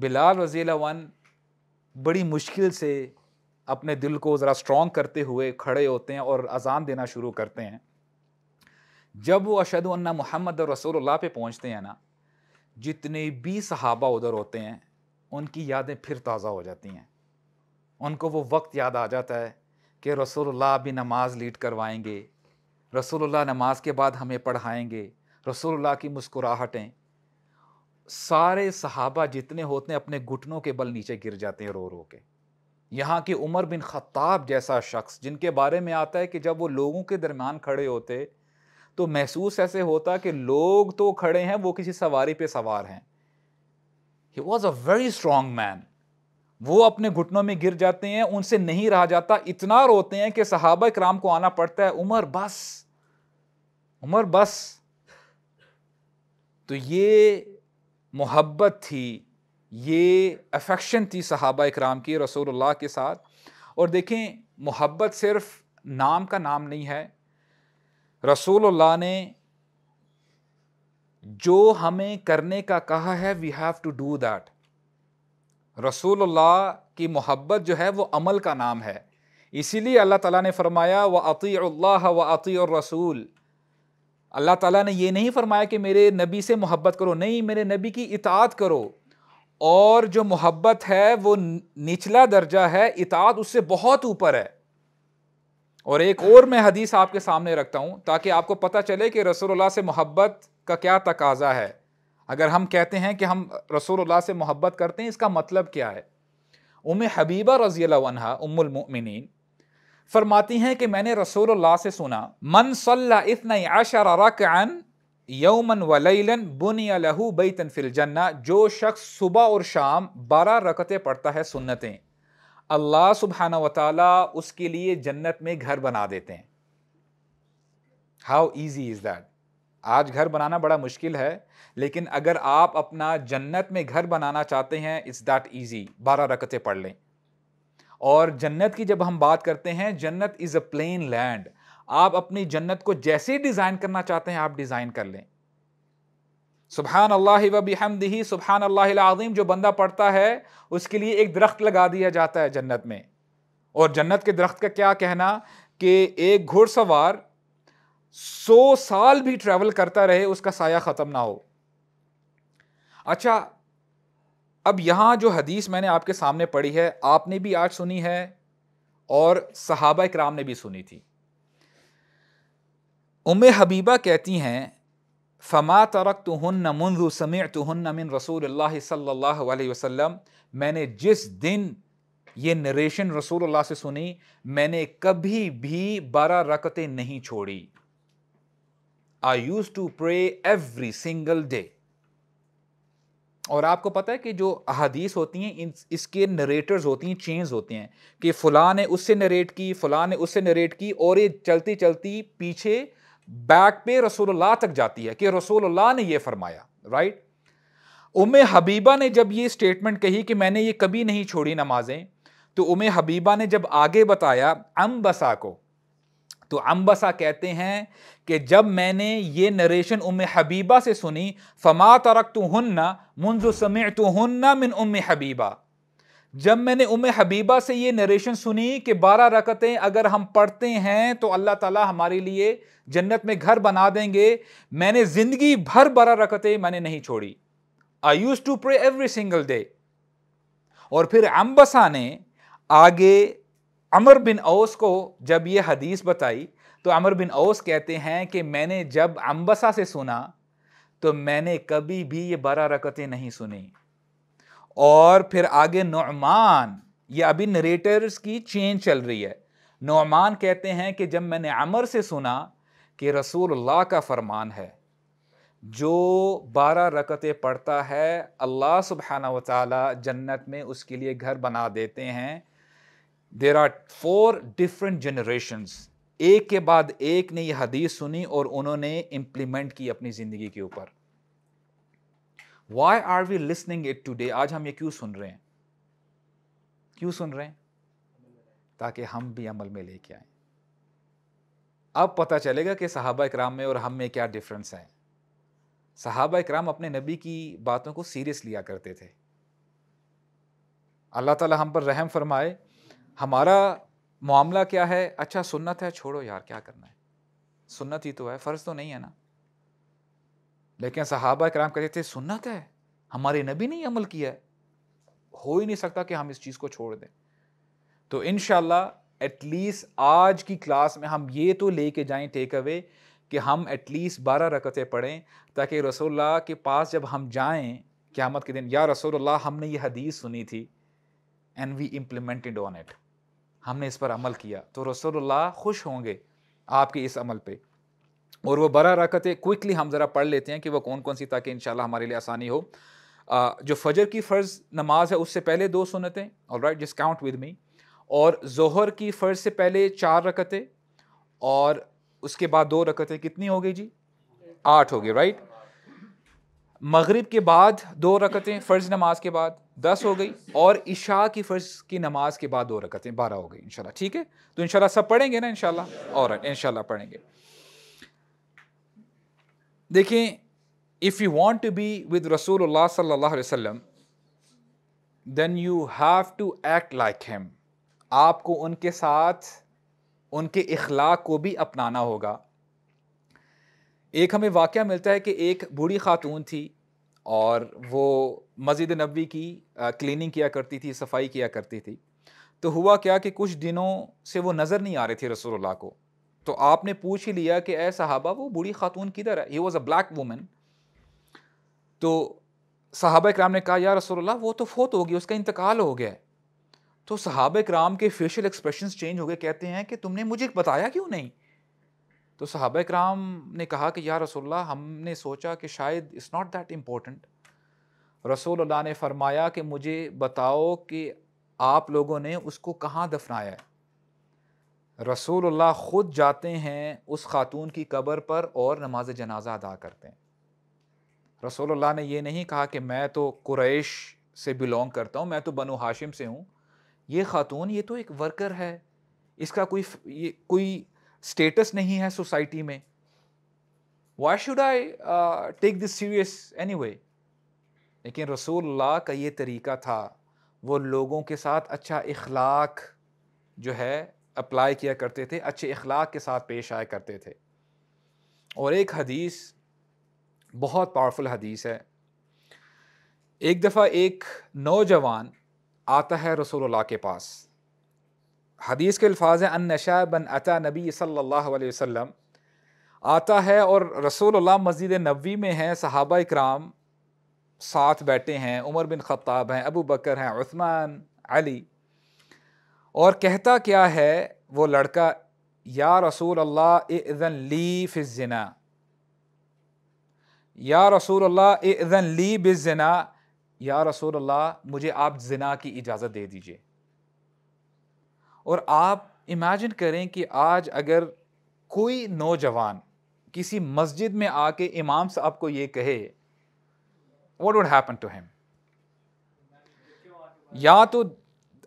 A: बिलाल रजील बड़ी मुश्किल से अपने दिल को ज़रा स्ट्रॉन्ग करते हुए खड़े होते हैं और अजान देना शुरू करते हैं जब वो अशद अन्ना मोहम्मद और रसोल्ला पे पहुँचते हैं ना जितने भी सहाबा उधर होते हैं उनकी यादें फिर ताज़ा हो जाती हैं उनको वो वक्त याद आ जाता है कि रसोल्ला भी नमाज़ लीड करवाएंगे रसोल्ला नमाज के बाद हमें पढ़ाएंगे रसोल्ला की मुस्कुराहटें सारे सहाबा जितने होते हैं अपने घुटनों के बल नीचे गिर जाते हैं रो रो के यहाँ के उमर बिन ख़त्ताब जैसा शख्स जिनके बारे में आता है कि जब वो लोगों के दरमियान खड़े होते तो महसूस ऐसे होता कि लोग तो खड़े हैं वो किसी सवारी पे सवार हैं he was a very strong man वो अपने घुटनों में गिर जाते हैं उनसे नहीं रहा जाता इतना रोते हैं कि सहाबा कराम को आना पड़ता है उमर बस उमर बस तो ये मोहब्बत थी ये अफेक्शन थी सहाबा इकराम की रसूलुल्लाह के साथ और देखें मोहब्बत सिर्फ नाम का नाम नहीं है रसूलुल्लाह ने जो हमें करने का कहा है we have to do that रसूलुल्लाह की मोहब्बत जो है वो अमल का नाम है इसीलिए अल्लाह ताला ने फरमाया व अतील्ला व अती और रसूल अल्लाह ताला ने ये नहीं फरमाया कि मेरे नबी से मोहब्बत करो नहीं मेरे नबी की इतात करो और जो मोहब्बत है वो निचला दर्जा है इतात उससे बहुत ऊपर है और एक और मैं हदीस आपके सामने रखता हूँ ताकि आपको पता चले कि रसोल्ला से मोहब्बत का क्या तकाजा है अगर हम कहते हैं कि हम रसोल्ला से मोहब्बत करते हैं इसका मतलब क्या है उम हबीबा रजी अला उमिन फरमाती हैं कि मैंने रसोल्ला से सुना मन सल्ला इतना आशा रकन यौमन वलैलन बुनिया लहू बई तनफिल जन्ना जो शख्स सुबह और शाम बारह रकतें पढ़ता है सुन्नतें अल्लाह सुबहाना व उसके लिए जन्नत में घर बना देते हैं हाउ ईजी इज़ दैट आज घर बनाना बड़ा मुश्किल है लेकिन अगर आप अपना जन्नत में घर बनाना चाहते हैं इट्स दैट ईजी बारह रकतें पढ़ लें और जन्नत की जब हम बात करते हैं जन्नत इज़ अ प्लेन लैंड आप अपनी जन्नत को जैसे डिज़ाइन करना चाहते हैं आप डिज़ाइन कर लें सुबहान अल्लाह वबहमदही सुबहान अल्लाम जो बंदा पढ़ता है उसके लिए एक दरख्त लगा दिया जाता है जन्नत में और जन्नत के दरख्त का क्या कहना कि एक घुड़सवार सौ साल भी ट्रैवल करता रहे उसका साया ख़त्म ना हो अच्छा अब यहाँ जो हदीस मैंने आपके सामने पढ़ी है आपने भी आज सुनी है और सहाबा इक्राम ने भी सुनी थी उम हबीबा कहती हैं फ़मा तरक तो हन मंजू समेत तो हन मिन रसूल सल्ला वसम मैंने जिस दिन ये नरेशन रसूल से सुनी मैंने कभी भी बारह रकतें नहीं छोड़ी I use to pray every single day और आपको पता है कि जो अहदीस होती हैं इन इसके नरेटर्स होती हैं चेंज होते हैं कि फ़लाँ ने उससे नरेट की फ़लाँ ने उससे नरेट की और ये चलती चलती पीछे बैक पे रसूलुल्लाह तक जाती है कि रसूलुल्लाह ने ये फरमाया राइट उमे हबीबा ने जब ये स्टेटमेंट कही कि मैंने ये कभी नहीं छोड़ी नमाजें तो उमे हबीबा ने जब आगे बताया अम्बसा को तो अम्बसा कहते हैं कि जब मैंने ये नरेशन उम हबीबा से सुनी फमा तरक तो हन्ना मुंजु समय तो हन्ना मिन उम हबीबा जब मैंने उम हबीबा से ये नरेशन सुनी कि बारह रकतें अगर हम पढ़ते हैं तो अल्लाह ताला हमारे लिए जन्नत में घर बना देंगे मैंने ज़िंदगी भर बारह रकतें मैंने नहीं छोड़ी I use to pray every single day और फिर अम्बसा ने आगे अमर बिन ओस को जब ये हदीस बताई तो अमर बिन ओस कहते हैं कि मैंने जब अम्बसा से सुना तो मैंने कभी भी ये बारह रकतें नहीं सुनी और फिर आगे नुमान ये अभी नरेटर्स की चेंज चल रही है नुमान कहते हैं कि जब मैंने अमर से सुना कि रसूलुल्लाह का फरमान है जो बारह रकतें पढ़ता है अल्लाह सुबहाना वाली जन्नत में उसके लिए घर बना देते हैं there are four different generations एक के बाद एक ने यह हदीस सुनी और उन्होंने इम्प्लीमेंट की अपनी ज़िंदगी के ऊपर why are we listening it today आज हम ये क्यों सुन रहे हैं क्यों सुन रहे हैं ताकि हम भी अमल में लेके आए अब पता चलेगा कि सहाबा इक्राम में और हम में क्या डिफरेंस है सहाबा इक्राम अपने नबी की बातों को सीरियस लिया करते थे अल्लाह ताला हम पर रहम फरमाए हमारा मामला क्या है अच्छा सुन्नत है छोड़ो यार क्या करना है सुन्नत ही तो है फ़र्ज़ तो नहीं है ना लेकिन सहाबा कराम कहते थे सुन्नत है हमारे नबी ने अमल किया है हो ही नहीं सकता कि हम इस चीज़ को छोड़ दें तो इन एटलीस्ट आज की क्लास में हम ये तो ले कर जाएँ टेक अवे कि हम एटलीस्ट बारह रकतें पढ़ें ताकि रसोल्ला के पास जब हम जाएँ क़्यामत के दिन या रसोल्ला हमने ये हदीस सुनी थी and we implemented on it हमने इस पर अमल किया तो रसोल्ला खुश होंगे आपके इस अमल पर और वो बरा रकतें क्विकली हम ज़रा पढ़ लेते हैं कि वह कौन कौन सी ताकि इन हमारे लिए आसानी हो जो फजर की फ़र्ज़ नमाज है उससे पहले दो सुनतें और right just count with me और जोहर की फ़र्ज़ से पहले चार रकतें और उसके बाद दो रकतें कितनी हो गई जी आठ हो गई राइट मगरिब के बाद दो रकतें फ़र्ज़ नमाज के बाद दस हो गई और इशा की फ़र्ज़ की नमाज के बाद दो रकतें बारह हो गई इंशाल्लाह ठीक है तो इंशाल्लाह सब पढ़ेंगे ना इंशाल्लाह और इंशाल्लाह पढ़ेंगे देखें if you want to be with रसूल सल्लाम then you have to act like him आपको उनके साथ उनके अखलाक को भी अपनाना होगा एक हमें वाक़ मिलता है कि एक बूढ़ी खातून थी और वो मस्जिद नबी की क्लिनिंग किया करती थी सफाई किया करती थी तो हुआ क्या कि कुछ दिनों से वो नज़र नहीं आ रहे थे रसोल्ला को तो आपने पूछ ही लिया कि ऐ साहबा वो बूढ़ी खातून किधर है he was a black woman तो साहब कराम ने कहा या रसोल्ला वो तो फोत हो गई उसका इंतकाल हो गया तो साहब कराम के फेशियल एक्सप्रेशन चेंज हो गए कहते हैं कि तुमने मुझे बताया क्यों नहीं तो साहब कराम ने कहा कि या रसोल्ला हमने सोचा कि शायद इट्स नॉट दैट इम्पोर्टेंट रसोल्ला ने फरमाया कि मुझे बताओ कि आप लोगों ने उसको कहाँ दफनाया है रसूलुल्लाह ख़ुद जाते हैं उस ख़ातून की कब्र पर और नमाज जनाजा अदा करते हैं रसूलुल्लाह ने यह नहीं कहा कि मैं तो कुरैश से बिलोंग करता हूँ मैं तो बनो हाशिम से हूँ ये ख़ातून ये तो एक वर्कर है इसका कोई ये कोई स्टेटस नहीं है सोसाइटी में why should I take this serious anyway लेकिन रसूलुल्लाह का ये तरीका था वो लोगों के साथ अच्छा इखलाक जो है अप्लाई किया करते थे अच्छे अखलाक के साथ पेश आया करते थे और एक हदीस बहुत पावरफुल हदीस है एक दफ़ा एक नौजवान आता है रसोल्ला के पास हदीस के अल्फाज हैं अन नशा बन अता नबी सल्लल्लाहु अलैहि वसल्लम आता है और रसोल मस्जिद नबी में हैं सहाबा इकराम साथ बैठे हैं उमर बिन ख़त्ताब हैं अबू बकर हैं उस्मान अली और कहता क्या है वो लड़का या रसूल अल्लाह एजन ली फ़िज़ना या रसूल अल्लाह इज़न ली बिजना या रसूल अल्लाह मुझे आप जना की इजाज़त दे दीजिए और आप इमेजिन करें कि आज अगर कोई नौजवान किसी मस्जिद में आके इमाम साहब को ये कहे what would happen to him या तो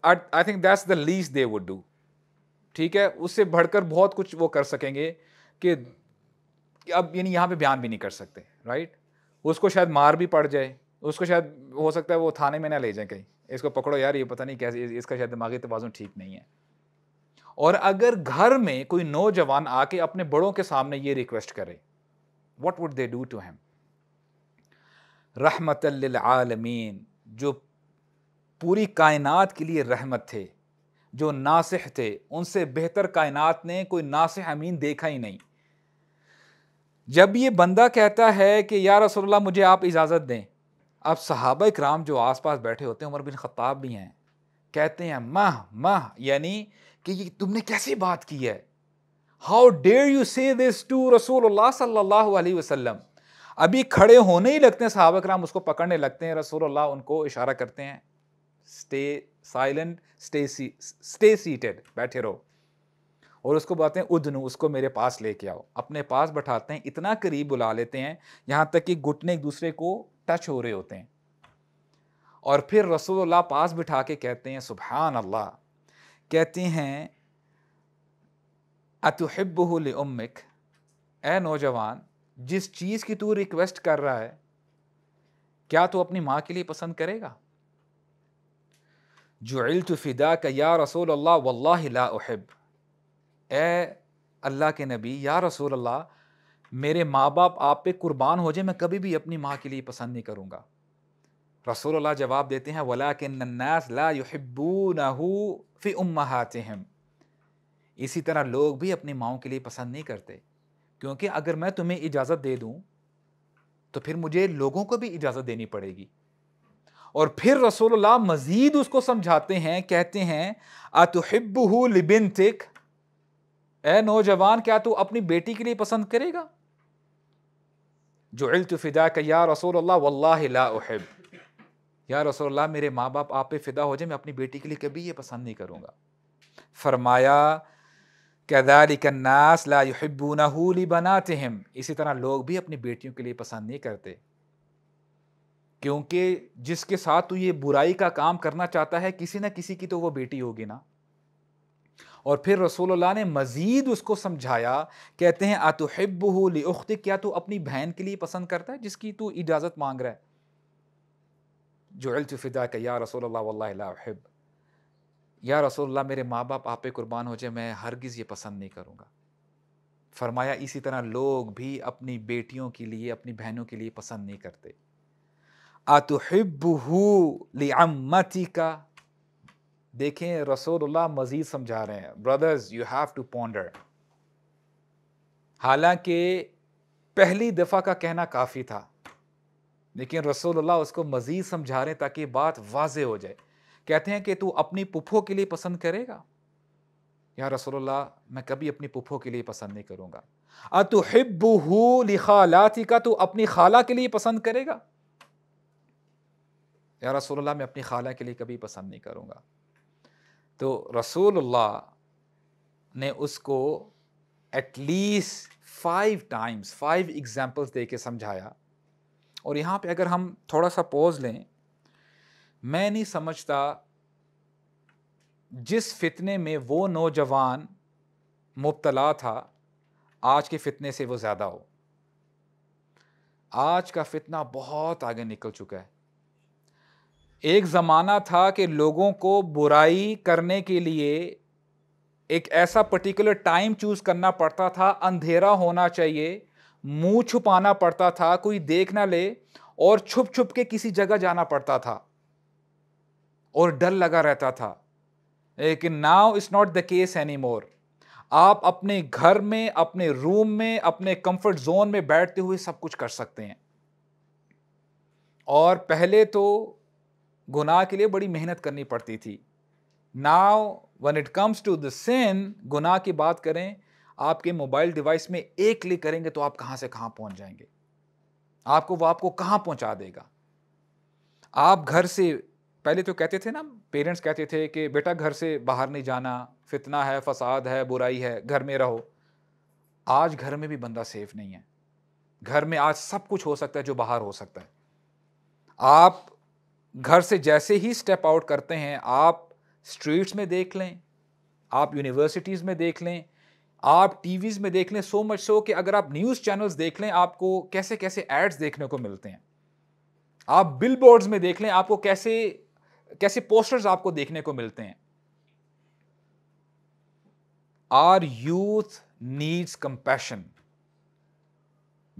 A: I think that's the least they would do ठीक है उससे बढ़कर बहुत कुछ वो कर सकेंगे कि अब यानी यहाँ पे बयान भी नहीं कर सकते राइट उसको शायद मार भी पड़ जाए उसको शायद हो सकता है वो थाने में ना ले जाए कहीं इसको पकड़ो यार ये पता नहीं कैसे इसका शायद दिमागी तोज़ुन ठीक नहीं है और अगर घर में कोई नौजवान आके अपने बड़ों के सामने ये रिक्वेस्ट करे what would they do to him रहमत आलमीन जो पूरी कायनात के लिए रहमत थे जो नासिह थे उनसे बेहतर कायनात ने कोई नासिह अमीन देखा ही नहीं जब ये बंदा कहता है कि या रसोल्ला मुझे आप इजाज़त दें अब सहाब कराम जो आस पास बैठे होते हैं उमर बिन खताब भी हैं कहते हैं माह माह यानी कि ये तुमने कैसी बात की है how dare you say this to रसूल सल्ला वसलम अभी खड़े होने ही लगते हैं सहाबक राम उसको पकड़ने लगते हैं रसूल उनको इशारा करते हैं stay silent stay see stay seated बैठे रहो और उसको बताते हैं उधनु उसको मेरे पास लेके आओ अपने पास बैठाते हैं इतना करीब बुला लेते हैं यहाँ तक कि घुटने एक दूसरे को टच हो रहे होते हैं और फिर रसूलुल्लाह पास बिठा के कहते हैं सुबहान अल्लाह कहते हैं अतुहबुल उम्मिक ए नौजवान जिस चीज़ की तू रिक्वेस्ट कर रहा है क्या तू अपनी माँ के लिए पसंद करेगा जुल्त फ़िदा का या रसूल अल्लाह वल्ला ए अल्लाह के नबी या रसूल अल्लाह मेरे माँ बाप आप पे कुर्बान हो जाए मैं कभी भी अपनी माँ के लिए पसंद नहीं करूँगा रसूल अल्लाह जवाब देते हैं वला के नन्नास ला युहब्बून फ़ी उम्माते हम इसी तरह लोग भी अपनी माओ के लिए पसंद नहीं करते क्योंकि अगर मैं तुम्हें इजाज़त दे दूँ तो फिर मुझे लोगों को भी इजाज़त देनी पड़ेगी और फिर रसोल्ला मज़ीद उसको समझाते हैं कहते हैं अतुहिबू लिबिन तिक ए नौजवान क्या तू अपनी बेटी के लिए पसंद करेगा जो इल्तफिदा का या रसोल्ला वल्लाब या रसोल्ला मेरे माँ बाप आप पे फ़िदा हो जाए मैं अपनी बेटी के लिए कभी ये पसंद नहीं करूँगा फरमाया कदालिकन्नास ला यहब्बूनहू बनाते हम इसी तरह लोग भी अपनी बेटियों के लिए पसंद नहीं करते क्योंकि जिसके साथ तू ये बुराई का काम करना चाहता है किसी ना किसी की तो वो बेटी होगी ना और फिर रसूलुल्लाह ने मज़ीद उसको समझाया कहते हैं अतुहब ली उख्त क्या तू अपनी बहन के लिए पसंद करता है जिसकी तू इजाज़त मांग रहा है अल्तफ़िदा का या रसोल्ला वल्लाहब या रसोल्ला मेरे माँ बाप आप पे कुर्बान हो जाए मैं हरगिज़ ये पसंद नहीं करूँगा फरमाया इसी तरह लोग भी अपनी बेटियों के लिए अपनी बहनों के लिए पसंद नहीं करते आतुहिबहू लिअम्मती का देखें रसोल्ला मज़ीद समझा रहे हैं brothers you have to ponder हालांकि पहली दफ़ा का कहना काफ़ी था लेकिन रसोल्ला उसको मज़ीद समझा रहे हैं ताकि बात वाज हो जाए कहते हैं कि तू अपनी पुफो के लिए पसंद करेगा या रसोल्ला मैं कभी अपनी पुफो के लिए पसंद नहीं करूंगा करूँगा अतुहिबहू लिखालाती का तू अपनी खाला के लिए पसंद करेगा या रसूलुल्लाह मैं अपनी खाला के लिए कभी पसंद नहीं करूँगा तो रसूलुल्लाह ने उसको at least five times five examples दे के समझाया और यहाँ पे अगर हम थोड़ा सा पोज लें मैं नहीं समझता जिस फितने में वो नौजवान मुबतला था आज के फितने से वो ज़्यादा हो आज का फितना बहुत आगे निकल चुका है एक ज़माना था कि लोगों को बुराई करने के लिए एक ऐसा पर्टिकुलर टाइम चूज़ करना पड़ता था अंधेरा होना चाहिए मुंह छुपाना पड़ता था कोई देख ना ले और छुप छुप के किसी जगह जाना पड़ता था और डर लगा रहता था लेकिन now is not the case anymore आप अपने घर में अपने रूम में अपने कंफर्ट जोन में बैठते हुए सब कुछ कर सकते हैं और पहले तो गुनाह के लिए बड़ी मेहनत करनी पड़ती थी now when it comes to the sin गुनाह की बात करें आपके मोबाइल डिवाइस में एक क्लिक करेंगे तो आप कहाँ से कहाँ पहुँच जाएंगे आपको वो आपको कहाँ पहुँचा देगा आप घर से पहले तो कहते थे ना पेरेंट्स कहते थे कि बेटा घर से बाहर नहीं जाना फितना है फसाद है बुराई है घर में रहो आज घर में भी बंदा सेफ नहीं है घर में आज सब कुछ हो सकता है जो बाहर हो सकता है आप घर से जैसे ही स्टेप आउट करते हैं आप स्ट्रीट्स में देख लें आप यूनिवर्सिटीज़ में देख लें आप टीवीज़ में देख लें सो मच सो कि अगर आप न्यूज़ चैनल्स देख लें आपको कैसे कैसे एड्स देखने को मिलते हैं आप बिल बोर्ड में देख लें आपको कैसे कैसे पोस्टर्स आपको देखने को मिलते हैं आर यूथ नीड्स कंपैशन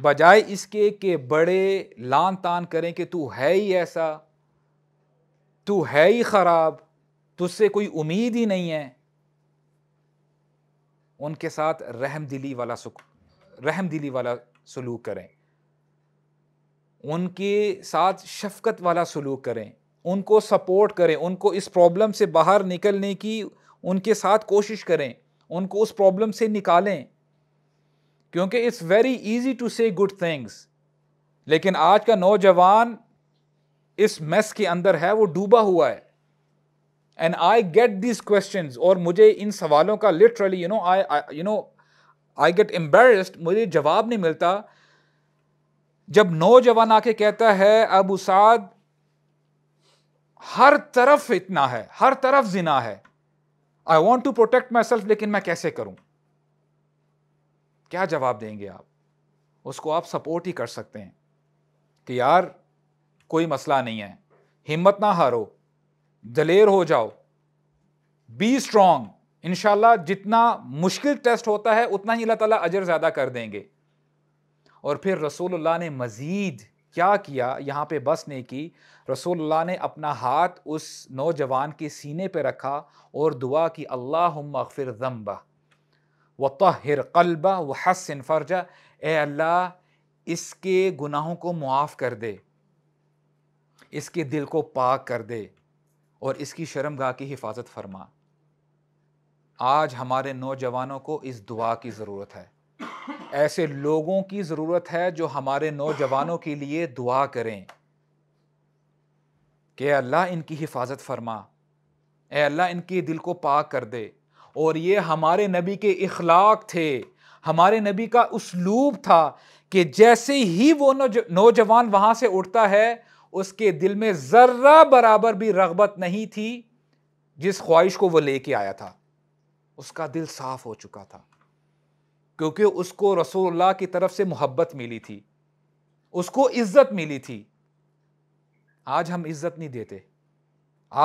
A: बजाय इसके के बड़े लान तान करें कि तू है ही ऐसा तू है ही ख़राब तुझसे कोई उम्मीद ही नहीं है उनके साथ रहम दिली वाला सुख रहम दिली वाला सलूक करें उनके साथ शफकत वाला सलूक करें उनको सपोर्ट करें उनको इस प्रॉब्लम से बाहर निकलने की उनके साथ कोशिश करें उनको उस प्रॉब्लम से निकालें क्योंकि it's very easy to say good things लेकिन आज का नौजवान इस मैस के अंदर है वो डूबा हुआ है and I get these question और मुझे इन सवालों का literally you know I you know I get embarrassed मुझे जवाब नहीं मिलता जब नौजवान आके कहता है अब उसाद हर तरफ इतना है हर तरफ जिना है I want to protect myself लेकिन मैं कैसे करूं क्या जवाब देंगे आप उसको आप सपोर्ट ही कर सकते हैं कि यार कोई मसला नहीं है हिम्मत ना हारो दलेर हो जाओ बी स्ट्रांग इनशाला जितना मुश्किल टेस्ट होता है उतना ही अल्लाह ताला अजर ज़्यादा कर देंगे और फिर रसूलुल्लाह ने मज़ीद क्या किया यहाँ पे बस नहीं की रसूलुल्लाह ने अपना हाथ उस नौजवान के सीने पे रखा और दुआ की अल्लाह मगफिर ज़म्बा व तहिर कल्बा व हसन फ़र्जा ए अल्लाह इसके गुनाहों को मुआफ़ कर दे इसके दिल को पाक कर दे और इसकी शर्मगाह की हिफाजत फरमा आज हमारे नौजवानों को इस दुआ की ज़रूरत है ऐसे लोगों की ज़रूरत है जो हमारे नौजवानों के लिए दुआ करें कि अल्लाह इनकी हिफाजत फरमा ए अल्लाह इनके दिल को पाक कर दे और ये हमारे नबी के इखलाक थे हमारे नबी का उसलूब था कि जैसे ही वो नौजवान वहाँ से उठता है उसके दिल में ज़र्रा बराबर भी रगबत नहीं थी जिस ख्वाहिश को वो लेके आया था उसका दिल साफ हो चुका था क्योंकि उसको रसूलुल्लाह की तरफ से मोहब्बत मिली थी उसको इज्जत मिली थी आज हम इज्जत नहीं देते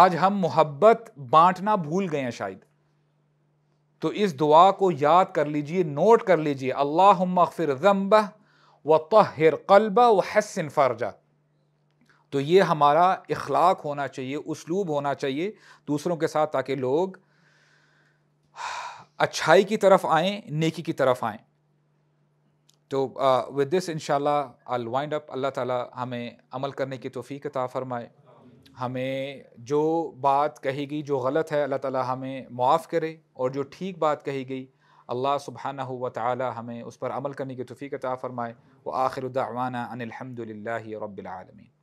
A: आज हम मोहब्बत बांटना भूल गए हैं शायद तो इस दुआ को याद कर लीजिए नोट कर लीजिए अल्लाह मगफिर जम्बा व तहर कल्बा व हसन फर्जा तो ये हमारा इखलाक होना चाहिए उसलूब होना चाहिए दूसरों के साथ ताकि लोग अच्छाई की तरफ आएँ नेकी की तरफ आएँ तो विद दिस इनशाला आल वाइंड अप अल्लाह ताला हमें अमल करने की तोफ़ी अता फ़रमाए हमें जो बात कही गई जो गलत है अल्लाह ताला हमें मुआफ़ करे और जो ठीक बात कही गई अल्लाह सुबहाना हुआ ताला हमें उस पर अमल करने की तोफ़ी अता फ़रमाए व आखिर दावाना अनिलहमदिल्ला रबालमीन